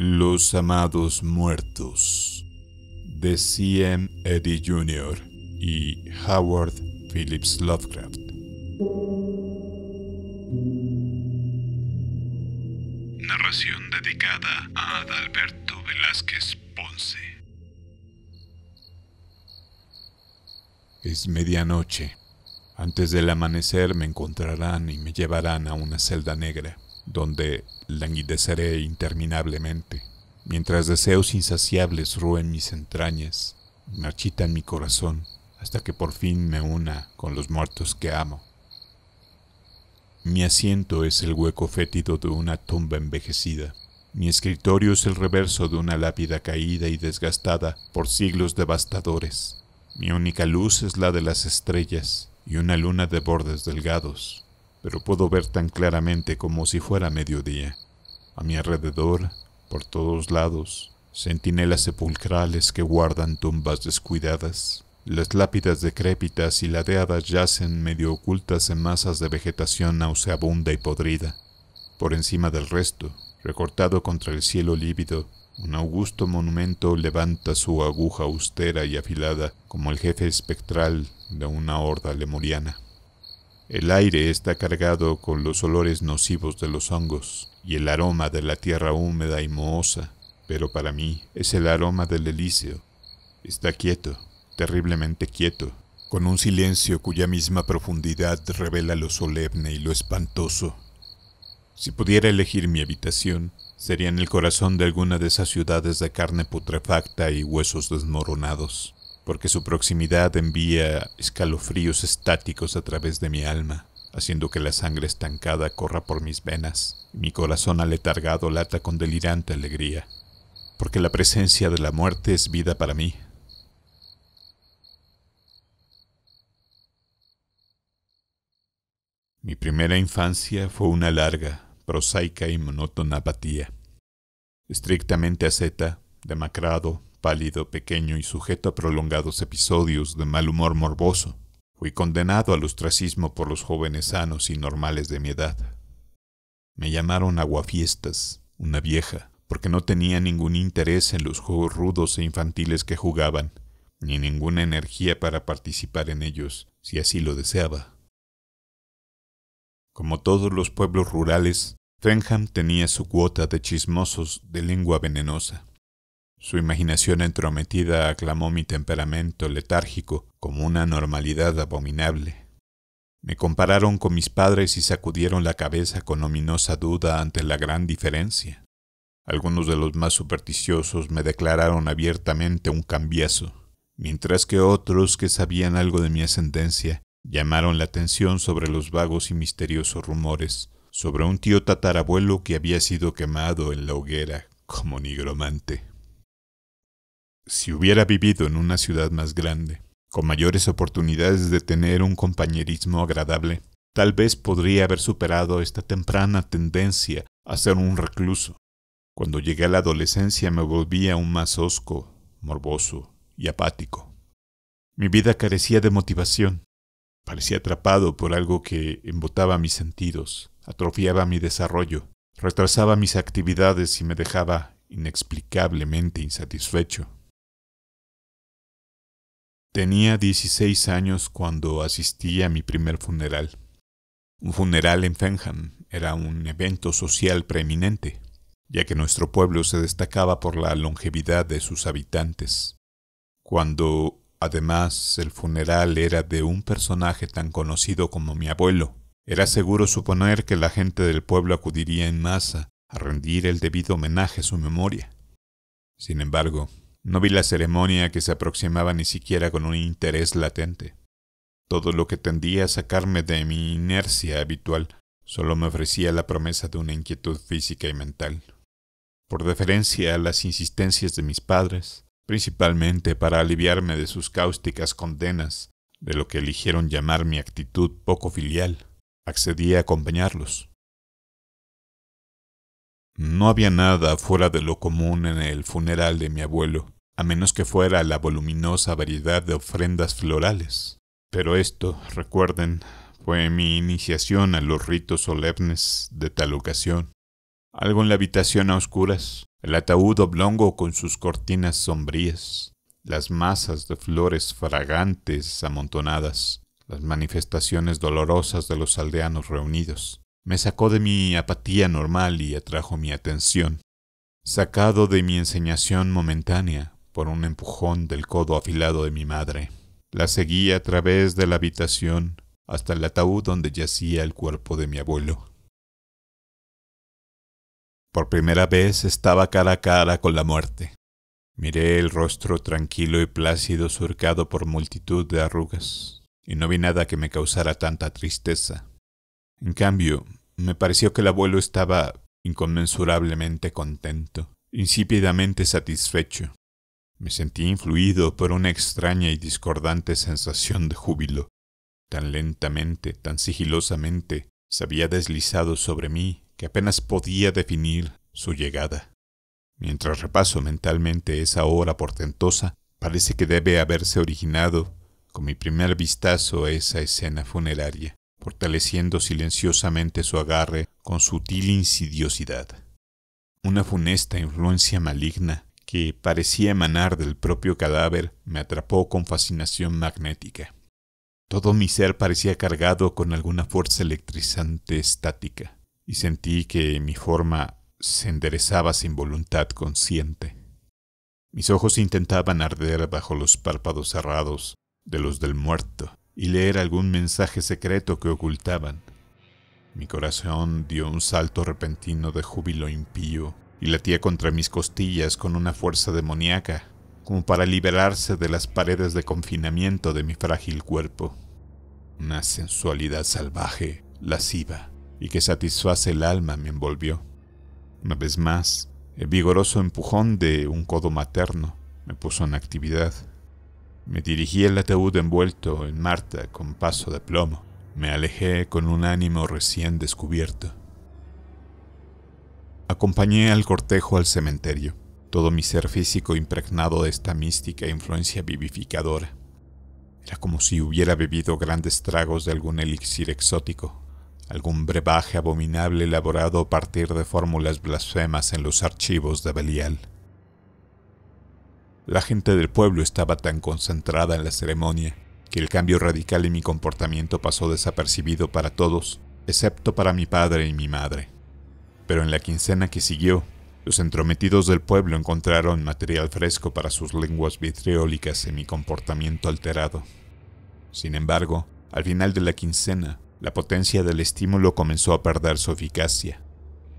Los amados muertos de C.M. Eddy Jr. y Howard Phillips Lovecraft. Narración dedicada a Adalberto Velázquez Ponce. Es medianoche. Antes del amanecer me encontrarán y me llevarán a una celda negra donde languideceré interminablemente, mientras deseos insaciables ruen mis entrañas, marchitan mi corazón, hasta que por fin me una con los muertos que amo. Mi asiento es el hueco fétido de una tumba envejecida. Mi escritorio es el reverso de una lápida caída y desgastada por siglos devastadores. Mi única luz es la de las estrellas y una luna de bordes delgados pero puedo ver tan claramente como si fuera mediodía. A mi alrededor, por todos lados, centinelas sepulcrales que guardan tumbas descuidadas. Las lápidas decrépitas y ladeadas yacen medio ocultas en masas de vegetación nauseabunda y podrida. Por encima del resto, recortado contra el cielo lívido, un augusto monumento levanta su aguja austera y afilada como el jefe espectral de una horda lemuriana. El aire está cargado con los olores nocivos de los hongos y el aroma de la tierra húmeda y mohosa, pero para mí es el aroma del elíseo. Está quieto, terriblemente quieto, con un silencio cuya misma profundidad revela lo solemne y lo espantoso. Si pudiera elegir mi habitación, sería en el corazón de alguna de esas ciudades de carne putrefacta y huesos desmoronados porque su proximidad envía escalofríos estáticos a través de mi alma, haciendo que la sangre estancada corra por mis venas, y mi corazón aletargado lata con delirante alegría, porque la presencia de la muerte es vida para mí, Mi primera infancia fue una larga, prosaica y monótona apatía. Estrictamente aseta, demacrado, pálido, pequeño y sujeto a prolongados episodios de mal humor morboso. Fui condenado al ostracismo por los jóvenes sanos y normales de mi edad. Me llamaron aguafiestas, una vieja, porque no tenía ningún interés en los juegos rudos e infantiles que jugaban, ni ninguna energía para participar en ellos, si así lo deseaba. Como todos los pueblos rurales, Fenham tenía su cuota de chismosos de lengua venenosa. Su imaginación entrometida aclamó mi temperamento letárgico como una normalidad abominable. Me compararon con mis padres y sacudieron la cabeza con ominosa duda ante la gran diferencia. Algunos de los más supersticiosos me declararon abiertamente un cambiazo, mientras que otros que sabían algo de mi ascendencia llamaron la atención sobre los vagos y misteriosos rumores sobre un tío tatarabuelo que había sido quemado en la hoguera como nigromante si hubiera vivido en una ciudad más grande, con mayores oportunidades de tener un compañerismo agradable, tal vez podría haber superado esta temprana tendencia a ser un recluso. Cuando llegué a la adolescencia me volví aún más hosco, morboso y apático. Mi vida carecía de motivación. Parecía atrapado por algo que embotaba mis sentidos, atrofiaba mi desarrollo, retrasaba mis actividades y me dejaba inexplicablemente insatisfecho. Tenía 16 años cuando asistí a mi primer funeral. Un funeral en Fenham era un evento social preeminente, ya que nuestro pueblo se destacaba por la longevidad de sus habitantes. Cuando, además, el funeral era de un personaje tan conocido como mi abuelo, era seguro suponer que la gente del pueblo acudiría en masa a rendir el debido homenaje a su memoria. Sin embargo, no vi la ceremonia que se aproximaba ni siquiera con un interés latente. Todo lo que tendía a sacarme de mi inercia habitual solo me ofrecía la promesa de una inquietud física y mental. Por deferencia a las insistencias de mis padres, principalmente para aliviarme de sus cáusticas condenas, de lo que eligieron llamar mi actitud poco filial, accedí a acompañarlos. No había nada fuera de lo común en el funeral de mi abuelo, a menos que fuera la voluminosa variedad de ofrendas florales. Pero esto, recuerden, fue mi iniciación a los ritos solemnes de tal ocasión. Algo en la habitación a oscuras, el ataúd oblongo con sus cortinas sombrías, las masas de flores fragantes amontonadas, las manifestaciones dolorosas de los aldeanos reunidos, me sacó de mi apatía normal y atrajo mi atención, sacado de mi enseñación momentánea por un empujón del codo afilado de mi madre. La seguí a través de la habitación hasta el ataúd donde yacía el cuerpo de mi abuelo. Por primera vez estaba cara a cara con la muerte. Miré el rostro tranquilo y plácido surcado por multitud de arrugas, y no vi nada que me causara tanta tristeza. En cambio, me pareció que el abuelo estaba inconmensurablemente contento, insípidamente satisfecho. Me sentí influido por una extraña y discordante sensación de júbilo. Tan lentamente, tan sigilosamente, se había deslizado sobre mí que apenas podía definir su llegada. Mientras repaso mentalmente esa hora portentosa, parece que debe haberse originado, con mi primer vistazo, a esa escena funeraria fortaleciendo silenciosamente su agarre con sutil insidiosidad. Una funesta influencia maligna que parecía emanar del propio cadáver me atrapó con fascinación magnética. Todo mi ser parecía cargado con alguna fuerza electrizante estática, y sentí que mi forma se enderezaba sin voluntad consciente. Mis ojos intentaban arder bajo los párpados cerrados de los del muerto, y leer algún mensaje secreto que ocultaban. Mi corazón dio un salto repentino de júbilo impío y latía contra mis costillas con una fuerza demoníaca, como para liberarse de las paredes de confinamiento de mi frágil cuerpo. Una sensualidad salvaje, lasciva, y que satisface el alma me envolvió. Una vez más, el vigoroso empujón de un codo materno me puso en actividad me dirigí al ataúd envuelto en Marta con paso de plomo. Me alejé con un ánimo recién descubierto. Acompañé al cortejo al cementerio, todo mi ser físico impregnado de esta mística influencia vivificadora. Era como si hubiera bebido grandes tragos de algún elixir exótico, algún brebaje abominable elaborado a partir de fórmulas blasfemas en los archivos de Belial. La gente del pueblo estaba tan concentrada en la ceremonia que el cambio radical en mi comportamiento pasó desapercibido para todos, excepto para mi padre y mi madre. Pero en la quincena que siguió, los entrometidos del pueblo encontraron material fresco para sus lenguas vitriólicas en mi comportamiento alterado. Sin embargo, al final de la quincena, la potencia del estímulo comenzó a perder su eficacia.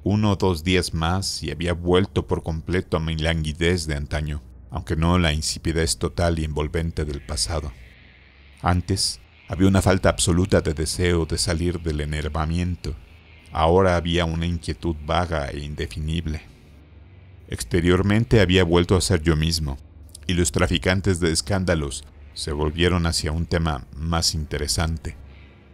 Uno o dos días más y había vuelto por completo a mi languidez de antaño aunque no la insipidez total y envolvente del pasado. Antes, había una falta absoluta de deseo de salir del enervamiento. Ahora había una inquietud vaga e indefinible. Exteriormente había vuelto a ser yo mismo, y los traficantes de escándalos se volvieron hacia un tema más interesante.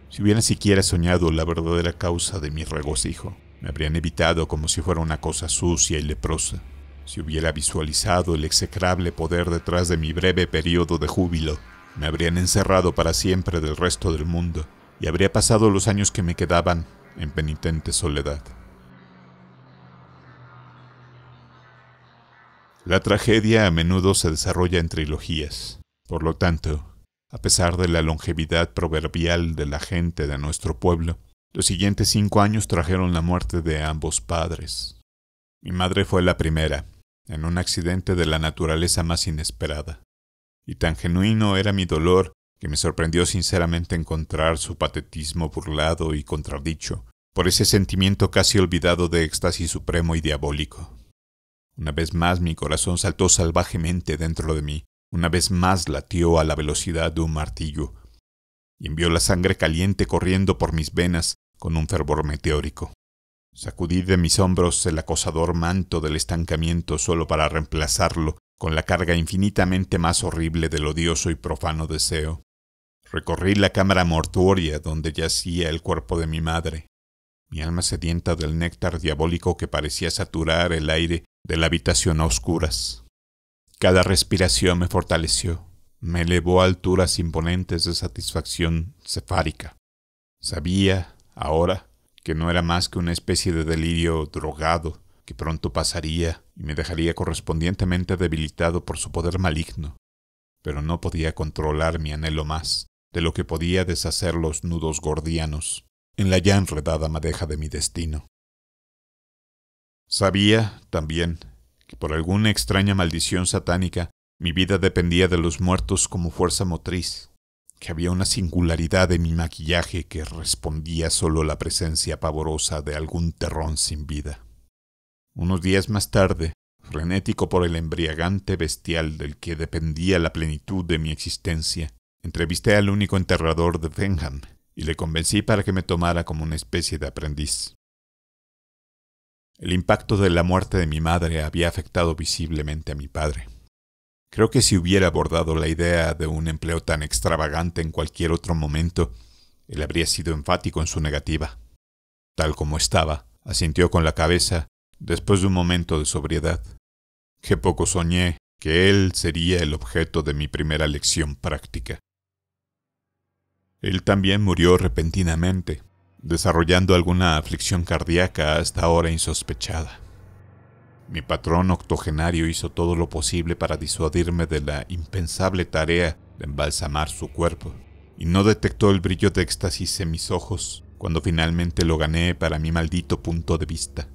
Si hubiera siquiera soñado la verdadera causa de mi regocijo, me habrían evitado como si fuera una cosa sucia y leprosa. Si hubiera visualizado el execrable poder detrás de mi breve periodo de júbilo, me habrían encerrado para siempre del resto del mundo y habría pasado los años que me quedaban en penitente soledad. La tragedia a menudo se desarrolla en trilogías. Por lo tanto, a pesar de la longevidad proverbial de la gente de nuestro pueblo, los siguientes cinco años trajeron la muerte de ambos padres. Mi madre fue la primera, en un accidente de la naturaleza más inesperada. Y tan genuino era mi dolor que me sorprendió sinceramente encontrar su patetismo burlado y contradicho por ese sentimiento casi olvidado de éxtasis supremo y diabólico. Una vez más mi corazón saltó salvajemente dentro de mí, una vez más latió a la velocidad de un martillo, y envió la sangre caliente corriendo por mis venas con un fervor meteórico. Sacudí de mis hombros el acosador manto del estancamiento solo para reemplazarlo con la carga infinitamente más horrible del odioso y profano deseo. Recorrí la cámara mortuoria donde yacía el cuerpo de mi madre. Mi alma sedienta del néctar diabólico que parecía saturar el aire de la habitación a oscuras. Cada respiración me fortaleció, me elevó a alturas imponentes de satisfacción cefárica. Sabía, ahora, que no era más que una especie de delirio drogado que pronto pasaría y me dejaría correspondientemente debilitado por su poder maligno. Pero no podía controlar mi anhelo más de lo que podía deshacer los nudos gordianos en la ya enredada madeja de mi destino. Sabía, también, que por alguna extraña maldición satánica mi vida dependía de los muertos como fuerza motriz, que había una singularidad en mi maquillaje que respondía solo a la presencia pavorosa de algún terrón sin vida. Unos días más tarde, frenético por el embriagante bestial del que dependía la plenitud de mi existencia, entrevisté al único enterrador de Fenham y le convencí para que me tomara como una especie de aprendiz. El impacto de la muerte de mi madre había afectado visiblemente a mi padre. Creo que si hubiera abordado la idea de un empleo tan extravagante en cualquier otro momento, él habría sido enfático en su negativa. Tal como estaba, asintió con la cabeza, después de un momento de sobriedad. Qué poco soñé que él sería el objeto de mi primera lección práctica. Él también murió repentinamente, desarrollando alguna aflicción cardíaca hasta ahora insospechada. Mi patrón octogenario hizo todo lo posible para disuadirme de la impensable tarea de embalsamar su cuerpo, y no detectó el brillo de éxtasis en mis ojos cuando finalmente lo gané para mi maldito punto de vista.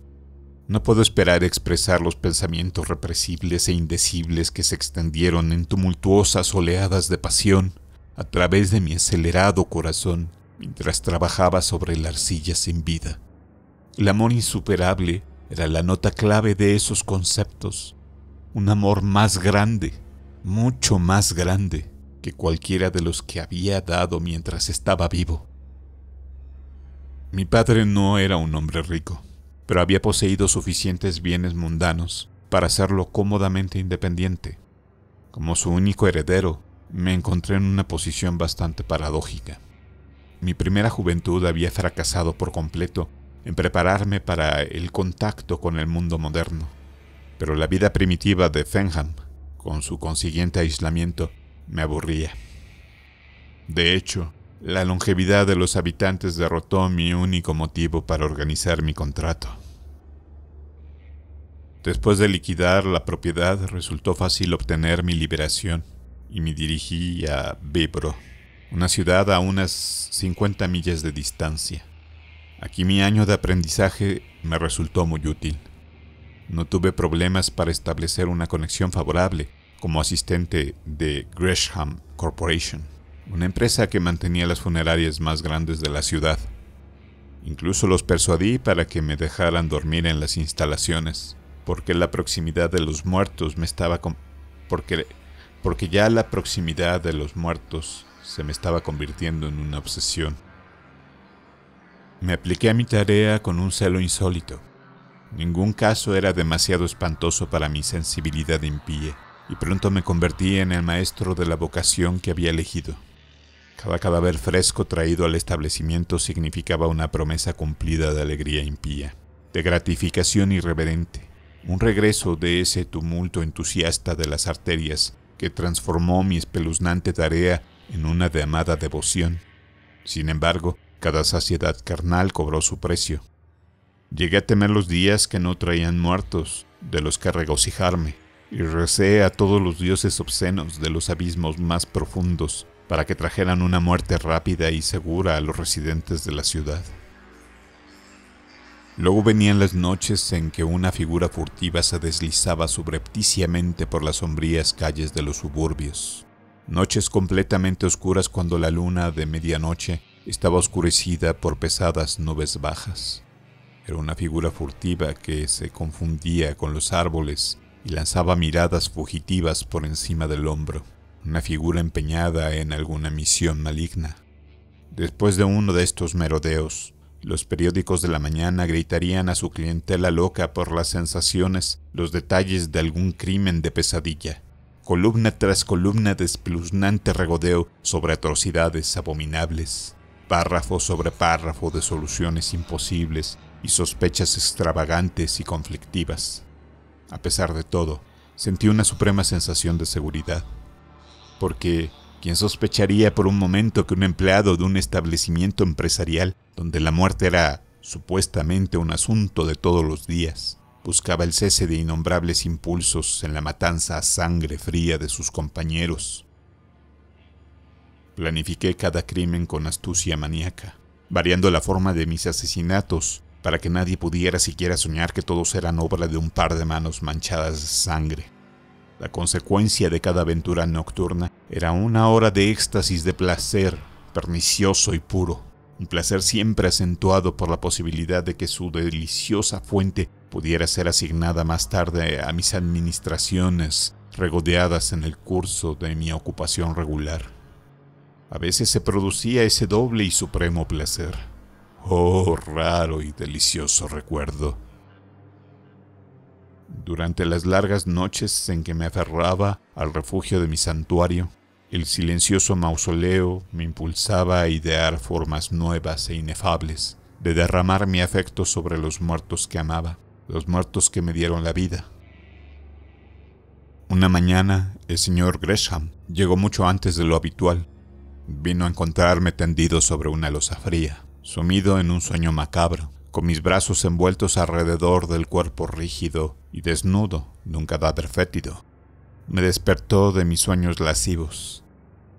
No puedo esperar expresar los pensamientos represibles e indecibles que se extendieron en tumultuosas oleadas de pasión a través de mi acelerado corazón mientras trabajaba sobre la arcilla sin vida. El amor insuperable era la nota clave de esos conceptos. Un amor más grande, mucho más grande que cualquiera de los que había dado mientras estaba vivo. Mi padre no era un hombre rico, pero había poseído suficientes bienes mundanos para hacerlo cómodamente independiente. Como su único heredero, me encontré en una posición bastante paradójica. Mi primera juventud había fracasado por completo en prepararme para el contacto con el mundo moderno. Pero la vida primitiva de Fenham, con su consiguiente aislamiento, me aburría. De hecho, la longevidad de los habitantes derrotó mi único motivo para organizar mi contrato. Después de liquidar la propiedad resultó fácil obtener mi liberación y me dirigí a Vibro, una ciudad a unas 50 millas de distancia. Aquí mi año de aprendizaje me resultó muy útil. No tuve problemas para establecer una conexión favorable como asistente de Gresham Corporation, una empresa que mantenía las funerarias más grandes de la ciudad. Incluso los persuadí para que me dejaran dormir en las instalaciones, porque la proximidad de los muertos me estaba porque ya la proximidad de los muertos se me estaba convirtiendo en una obsesión. Me apliqué a mi tarea con un celo insólito. Ningún caso era demasiado espantoso para mi sensibilidad impía, y pronto me convertí en el maestro de la vocación que había elegido. Cada cadáver fresco traído al establecimiento significaba una promesa cumplida de alegría impía, de gratificación irreverente, un regreso de ese tumulto entusiasta de las arterias que transformó mi espeluznante tarea en una de amada devoción. Sin embargo, cada saciedad carnal cobró su precio. Llegué a temer los días que no traían muertos, de los que regocijarme, y recé a todos los dioses obscenos de los abismos más profundos para que trajeran una muerte rápida y segura a los residentes de la ciudad. Luego venían las noches en que una figura furtiva se deslizaba subrepticiamente por las sombrías calles de los suburbios. Noches completamente oscuras cuando la luna de medianoche estaba oscurecida por pesadas nubes bajas. Era una figura furtiva que se confundía con los árboles y lanzaba miradas fugitivas por encima del hombro, una figura empeñada en alguna misión maligna. Después de uno de estos merodeos, los periódicos de la mañana gritarían a su clientela loca por las sensaciones, los detalles de algún crimen de pesadilla. Columna tras columna de espeluznante regodeo sobre atrocidades abominables párrafo sobre párrafo de soluciones imposibles y sospechas extravagantes y conflictivas. A pesar de todo, sentí una suprema sensación de seguridad. Porque, ¿quién sospecharía por un momento que un empleado de un establecimiento empresarial, donde la muerte era supuestamente un asunto de todos los días, buscaba el cese de innombrables impulsos en la matanza a sangre fría de sus compañeros, Planifiqué cada crimen con astucia maníaca, variando la forma de mis asesinatos para que nadie pudiera siquiera soñar que todos eran obra de un par de manos manchadas de sangre. La consecuencia de cada aventura nocturna era una hora de éxtasis de placer, pernicioso y puro, un placer siempre acentuado por la posibilidad de que su deliciosa fuente pudiera ser asignada más tarde a mis administraciones, regodeadas en el curso de mi ocupación regular. A veces se producía ese doble y supremo placer. Oh, raro y delicioso recuerdo. Durante las largas noches en que me aferraba al refugio de mi santuario, el silencioso mausoleo me impulsaba a idear formas nuevas e inefables de derramar mi afecto sobre los muertos que amaba, los muertos que me dieron la vida. Una mañana, el señor Gresham llegó mucho antes de lo habitual Vino a encontrarme tendido sobre una losa fría, sumido en un sueño macabro, con mis brazos envueltos alrededor del cuerpo rígido y desnudo de un cadáver fétido. Me despertó de mis sueños lascivos,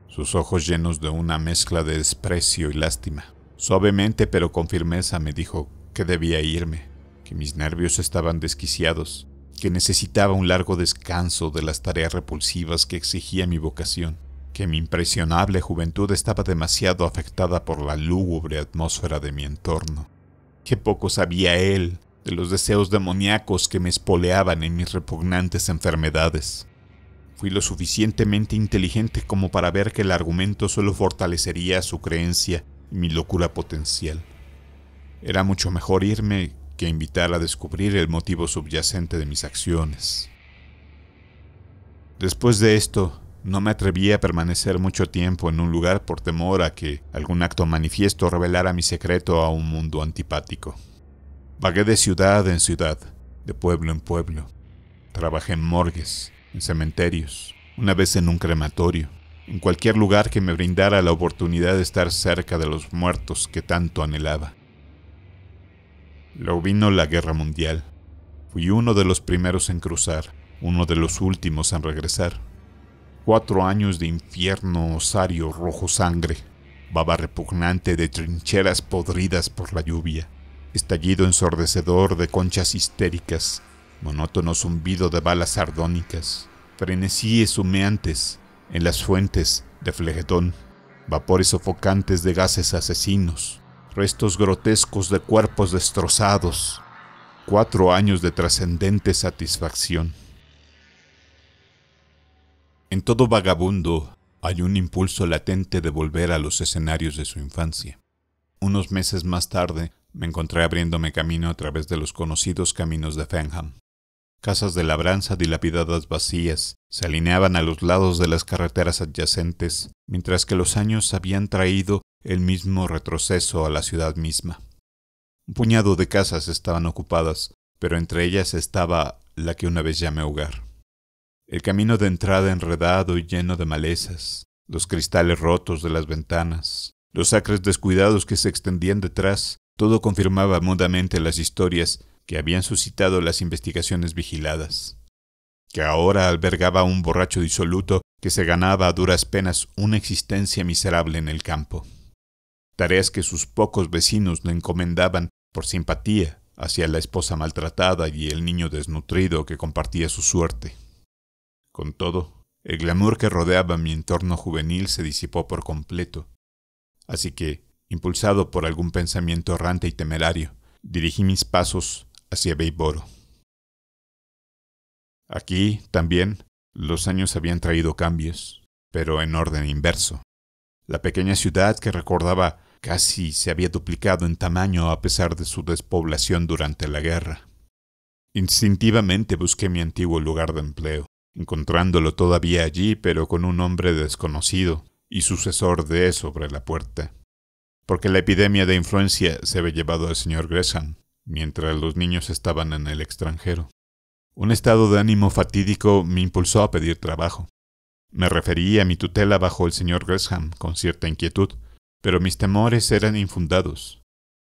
sus ojos llenos de una mezcla de desprecio y lástima. Suavemente pero con firmeza me dijo que debía irme, que mis nervios estaban desquiciados, que necesitaba un largo descanso de las tareas repulsivas que exigía mi vocación que mi impresionable juventud estaba demasiado afectada por la lúgubre atmósfera de mi entorno. Qué poco sabía él de los deseos demoníacos que me espoleaban en mis repugnantes enfermedades. Fui lo suficientemente inteligente como para ver que el argumento solo fortalecería su creencia y mi locura potencial. Era mucho mejor irme que invitar a descubrir el motivo subyacente de mis acciones. Después de esto, no me atreví a permanecer mucho tiempo en un lugar por temor a que algún acto manifiesto revelara mi secreto a un mundo antipático. Vagué de ciudad en ciudad, de pueblo en pueblo. Trabajé en morgues, en cementerios, una vez en un crematorio, en cualquier lugar que me brindara la oportunidad de estar cerca de los muertos que tanto anhelaba. Luego vino la guerra mundial. Fui uno de los primeros en cruzar, uno de los últimos en regresar. Cuatro años de infierno osario rojo sangre, baba repugnante de trincheras podridas por la lluvia, estallido ensordecedor de conchas histéricas, monótono zumbido de balas sardónicas, frenesíes humeantes en las fuentes de flegetón, vapores sofocantes de gases asesinos, restos grotescos de cuerpos destrozados, cuatro años de trascendente satisfacción. En todo vagabundo hay un impulso latente de volver a los escenarios de su infancia. Unos meses más tarde me encontré abriéndome camino a través de los conocidos caminos de Fenham. Casas de labranza dilapidadas vacías se alineaban a los lados de las carreteras adyacentes, mientras que los años habían traído el mismo retroceso a la ciudad misma. Un puñado de casas estaban ocupadas, pero entre ellas estaba la que una vez llamé hogar el camino de entrada enredado y lleno de malezas, los cristales rotos de las ventanas, los acres descuidados que se extendían detrás, todo confirmaba mudamente las historias que habían suscitado las investigaciones vigiladas, que ahora albergaba un borracho disoluto que se ganaba a duras penas una existencia miserable en el campo, tareas que sus pocos vecinos le encomendaban por simpatía hacia la esposa maltratada y el niño desnutrido que compartía su suerte. Con todo, el glamour que rodeaba mi entorno juvenil se disipó por completo. Así que, impulsado por algún pensamiento errante y temerario, dirigí mis pasos hacia Beiboro. Aquí, también, los años habían traído cambios, pero en orden inverso. La pequeña ciudad que recordaba casi se había duplicado en tamaño a pesar de su despoblación durante la guerra. Instintivamente busqué mi antiguo lugar de empleo encontrándolo todavía allí pero con un hombre desconocido y sucesor de sobre la puerta. Porque la epidemia de influencia se había llevado al señor Gresham, mientras los niños estaban en el extranjero. Un estado de ánimo fatídico me impulsó a pedir trabajo. Me referí a mi tutela bajo el señor Gresham con cierta inquietud, pero mis temores eran infundados.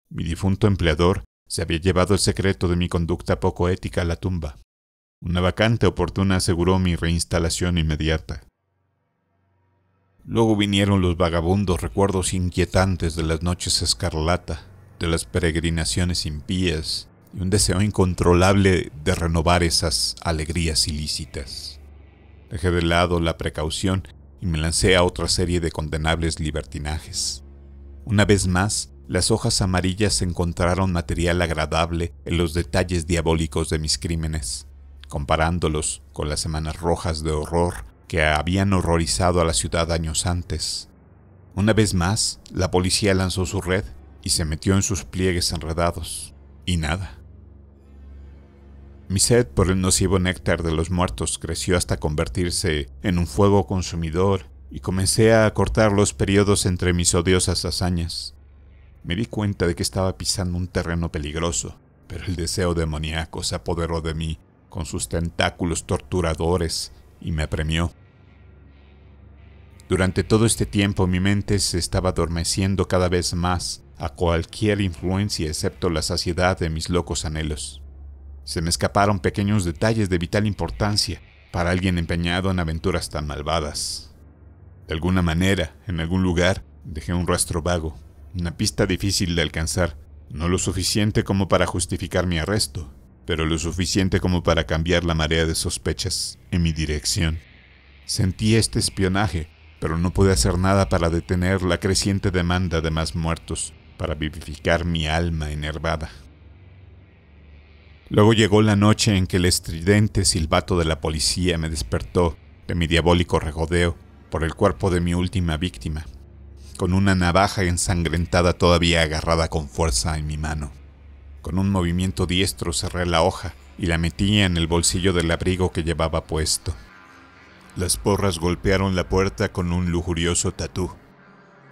Mi difunto empleador se había llevado el secreto de mi conducta poco ética a la tumba. Una vacante oportuna aseguró mi reinstalación inmediata. Luego vinieron los vagabundos recuerdos inquietantes de las noches escarlata, de las peregrinaciones impías y un deseo incontrolable de renovar esas alegrías ilícitas. Dejé de lado la precaución y me lancé a otra serie de condenables libertinajes. Una vez más, las hojas amarillas encontraron material agradable en los detalles diabólicos de mis crímenes comparándolos con las semanas rojas de horror que habían horrorizado a la ciudad años antes. Una vez más, la policía lanzó su red y se metió en sus pliegues enredados. Y nada. Mi sed por el nocivo néctar de los muertos creció hasta convertirse en un fuego consumidor y comencé a acortar los periodos entre mis odiosas hazañas. Me di cuenta de que estaba pisando un terreno peligroso, pero el deseo demoníaco se apoderó de mí con sus tentáculos torturadores y me apremió. Durante todo este tiempo mi mente se estaba adormeciendo cada vez más a cualquier influencia excepto la saciedad de mis locos anhelos. Se me escaparon pequeños detalles de vital importancia para alguien empeñado en aventuras tan malvadas. De alguna manera, en algún lugar, dejé un rastro vago, una pista difícil de alcanzar, no lo suficiente como para justificar mi arresto, pero lo suficiente como para cambiar la marea de sospechas en mi dirección. Sentí este espionaje, pero no pude hacer nada para detener la creciente demanda de más muertos, para vivificar mi alma enervada. Luego llegó la noche en que el estridente silbato de la policía me despertó de mi diabólico regodeo por el cuerpo de mi última víctima, con una navaja ensangrentada todavía agarrada con fuerza en mi mano. Con un movimiento diestro cerré la hoja y la metí en el bolsillo del abrigo que llevaba puesto. Las porras golpearon la puerta con un lujurioso tatú.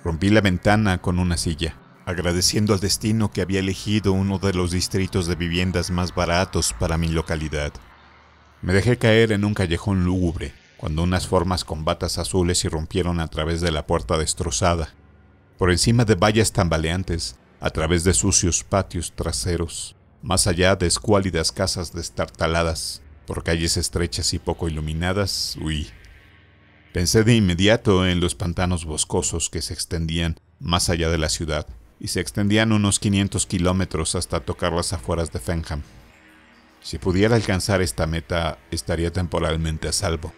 Rompí la ventana con una silla, agradeciendo al destino que había elegido uno de los distritos de viviendas más baratos para mi localidad. Me dejé caer en un callejón lúgubre, cuando unas formas con batas azules irrumpieron a través de la puerta destrozada. Por encima de vallas tambaleantes, a través de sucios patios traseros, más allá de escuálidas casas destartaladas, por calles estrechas y poco iluminadas, huí. Pensé de inmediato en los pantanos boscosos que se extendían más allá de la ciudad, y se extendían unos 500 kilómetros hasta tocar las afueras de Fenham. Si pudiera alcanzar esta meta, estaría temporalmente a salvo.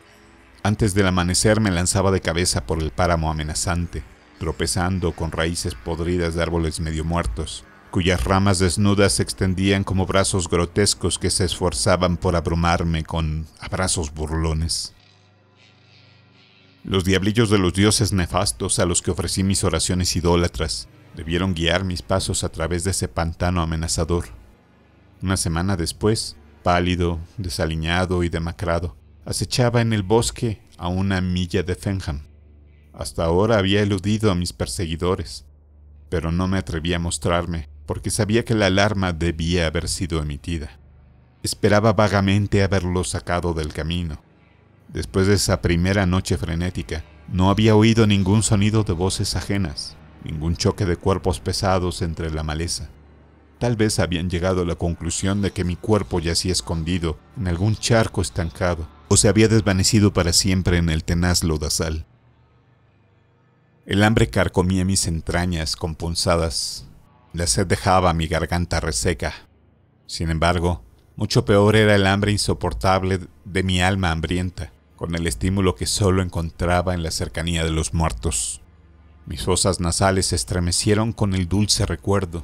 Antes del amanecer me lanzaba de cabeza por el páramo amenazante, tropezando con raíces podridas de árboles medio muertos, cuyas ramas desnudas se extendían como brazos grotescos que se esforzaban por abrumarme con abrazos burlones. Los diablillos de los dioses nefastos a los que ofrecí mis oraciones idólatras debieron guiar mis pasos a través de ese pantano amenazador. Una semana después, pálido, desaliñado y demacrado, acechaba en el bosque a una milla de Fenham. Hasta ahora había eludido a mis perseguidores, pero no me atreví a mostrarme porque sabía que la alarma debía haber sido emitida. Esperaba vagamente haberlo sacado del camino. Después de esa primera noche frenética, no había oído ningún sonido de voces ajenas, ningún choque de cuerpos pesados entre la maleza. Tal vez habían llegado a la conclusión de que mi cuerpo yacía escondido en algún charco estancado o se había desvanecido para siempre en el tenaz lodazal. El hambre carcomía mis entrañas compunzadas. La sed dejaba mi garganta reseca. Sin embargo, mucho peor era el hambre insoportable de mi alma hambrienta, con el estímulo que solo encontraba en la cercanía de los muertos. Mis fosas nasales se estremecieron con el dulce recuerdo.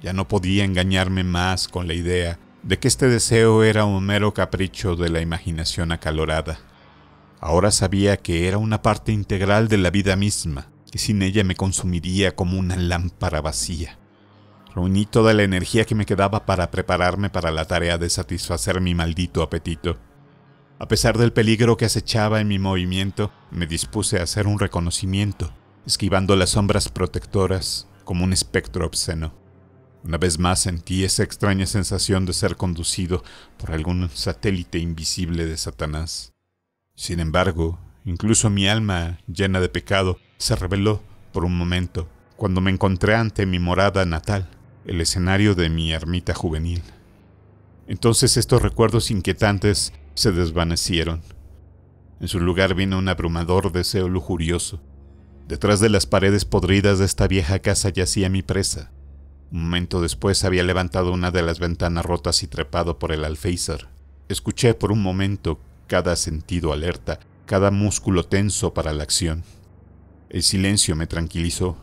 Ya no podía engañarme más con la idea de que este deseo era un mero capricho de la imaginación acalorada. Ahora sabía que era una parte integral de la vida misma, y sin ella me consumiría como una lámpara vacía. Reuní toda la energía que me quedaba para prepararme para la tarea de satisfacer mi maldito apetito. A pesar del peligro que acechaba en mi movimiento, me dispuse a hacer un reconocimiento, esquivando las sombras protectoras como un espectro obsceno. Una vez más sentí esa extraña sensación de ser conducido por algún satélite invisible de Satanás. Sin embargo, incluso mi alma, llena de pecado, se rebeló por un momento cuando me encontré ante mi morada natal, el escenario de mi ermita juvenil. Entonces estos recuerdos inquietantes se desvanecieron. En su lugar vino un abrumador deseo lujurioso. Detrás de las paredes podridas de esta vieja casa yacía mi presa. Un momento después había levantado una de las ventanas rotas y trepado por el alféizar. Escuché por un momento cada sentido alerta, cada músculo tenso para la acción. El silencio me tranquilizó.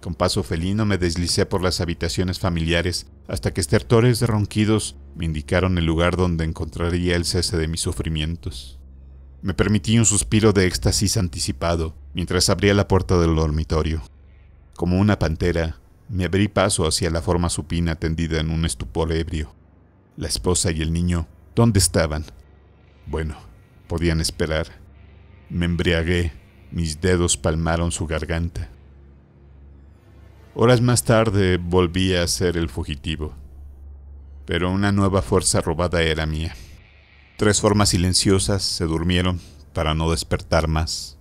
Con paso felino me deslicé por las habitaciones familiares hasta que estertores de ronquidos me indicaron el lugar donde encontraría el cese de mis sufrimientos. Me permití un suspiro de éxtasis anticipado mientras abría la puerta del dormitorio. Como una pantera, me abrí paso hacia la forma supina tendida en un estupor ebrio. La esposa y el niño, ¿dónde estaban? Bueno, podían esperar. Me embriagué, mis dedos palmaron su garganta. Horas más tarde volví a ser el fugitivo, pero una nueva fuerza robada era mía. Tres formas silenciosas se durmieron para no despertar más.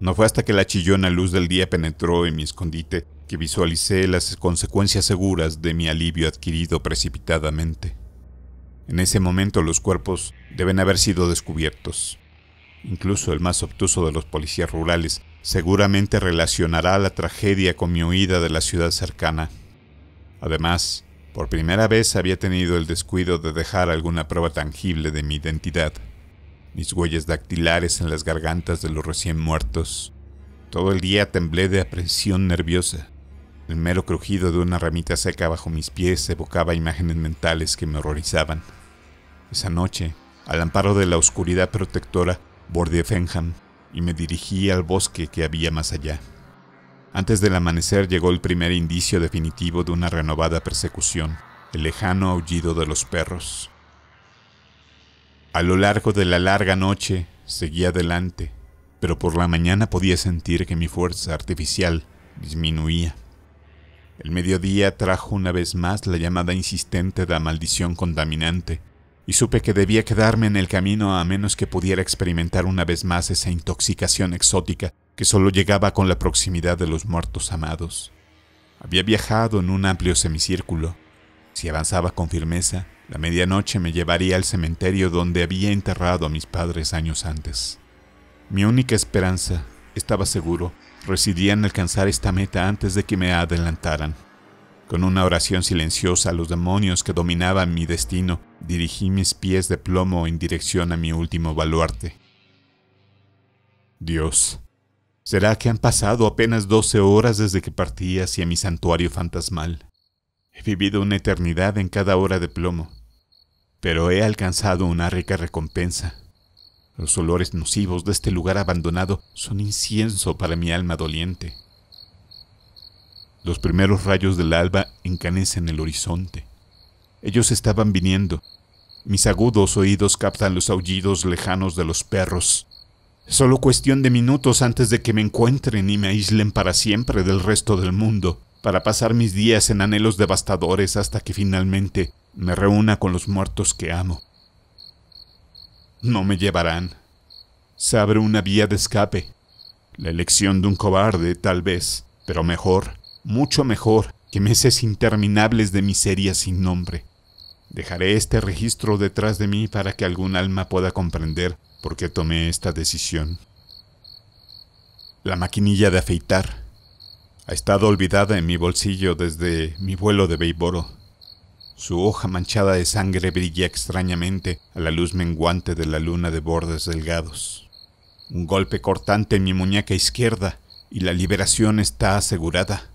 No fue hasta que la chillona luz del día penetró en mi escondite que visualicé las consecuencias seguras de mi alivio adquirido precipitadamente. En ese momento los cuerpos deben haber sido descubiertos. Incluso el más obtuso de los policías rurales seguramente relacionará la tragedia con mi huida de la ciudad cercana. Además, por primera vez había tenido el descuido de dejar alguna prueba tangible de mi identidad. Mis huellas dactilares en las gargantas de los recién muertos. Todo el día temblé de aprensión nerviosa. El mero crujido de una ramita seca bajo mis pies evocaba imágenes mentales que me horrorizaban. Esa noche, al amparo de la oscuridad protectora, bordeé Fenham y me dirigí al bosque que había más allá. Antes del amanecer llegó el primer indicio definitivo de una renovada persecución, el lejano aullido de los perros. A lo largo de la larga noche seguí adelante, pero por la mañana podía sentir que mi fuerza artificial disminuía. El mediodía trajo una vez más la llamada insistente de la maldición contaminante, y supe que debía quedarme en el camino a menos que pudiera experimentar una vez más esa intoxicación exótica que solo llegaba con la proximidad de los muertos amados. Había viajado en un amplio semicírculo. Si avanzaba con firmeza, la medianoche me llevaría al cementerio donde había enterrado a mis padres años antes. Mi única esperanza, estaba seguro, residía en alcanzar esta meta antes de que me adelantaran. Con una oración silenciosa a los demonios que dominaban mi destino, dirigí mis pies de plomo en dirección a mi último baluarte. Dios, ¿será que han pasado apenas doce horas desde que partí hacia mi santuario fantasmal? He vivido una eternidad en cada hora de plomo, pero he alcanzado una rica recompensa. Los olores nocivos de este lugar abandonado son incienso para mi alma doliente. Los primeros rayos del alba encanecen el horizonte. Ellos estaban viniendo. Mis agudos oídos captan los aullidos lejanos de los perros. Es solo cuestión de minutos antes de que me encuentren y me aíslen para siempre del resto del mundo, para pasar mis días en anhelos devastadores hasta que finalmente me reúna con los muertos que amo. No me llevarán. Se abre una vía de escape. La elección de un cobarde, tal vez, pero mejor, mucho mejor que meses interminables de miseria sin nombre. Dejaré este registro detrás de mí para que algún alma pueda comprender por qué tomé esta decisión. La maquinilla de afeitar ha estado olvidada en mi bolsillo desde mi vuelo de Beiboro. Su hoja manchada de sangre brilla extrañamente a la luz menguante de la luna de bordes delgados. Un golpe cortante en mi muñeca izquierda y la liberación está asegurada.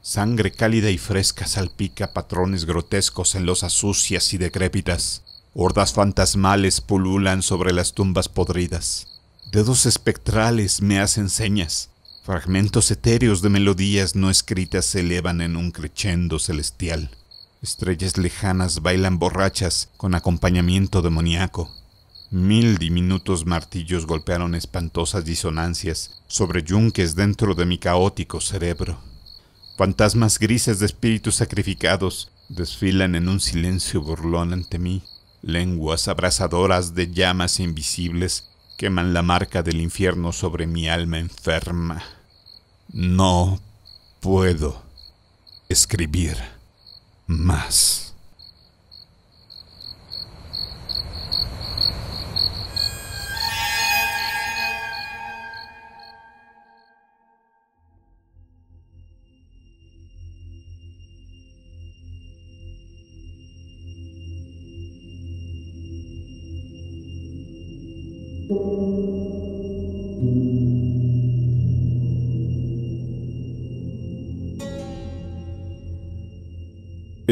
Sangre cálida y fresca salpica patrones grotescos en losas sucias y decrépitas. Hordas fantasmales pululan sobre las tumbas podridas. Dedos espectrales me hacen señas. Fragmentos etéreos de melodías no escritas se elevan en un crescendo celestial. Estrellas lejanas bailan borrachas con acompañamiento demoníaco. Mil diminutos martillos golpearon espantosas disonancias sobre yunques dentro de mi caótico cerebro. Fantasmas grises de espíritus sacrificados desfilan en un silencio burlón ante mí. Lenguas abrasadoras de llamas invisibles queman la marca del infierno sobre mi alma enferma. No puedo escribir más.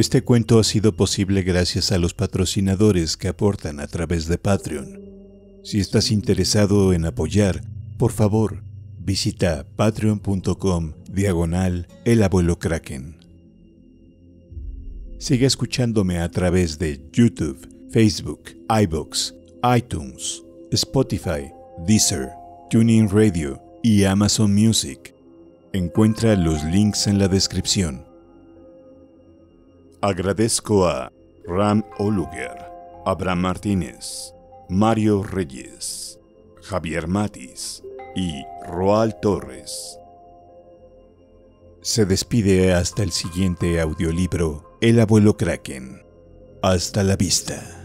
Este cuento ha sido posible gracias a los patrocinadores que aportan a través de Patreon. Si estás interesado en apoyar, por favor, visita patreon.com diagonal el abuelo kraken. Sigue escuchándome a través de YouTube, Facebook, iBox, iTunes, Spotify, Deezer, TuneIn Radio y Amazon Music. Encuentra los links en la descripción. Agradezco a Ram Oluger, Abraham Martínez, Mario Reyes, Javier Matis y Roal Torres. Se despide hasta el siguiente audiolibro, El abuelo Kraken. Hasta la vista.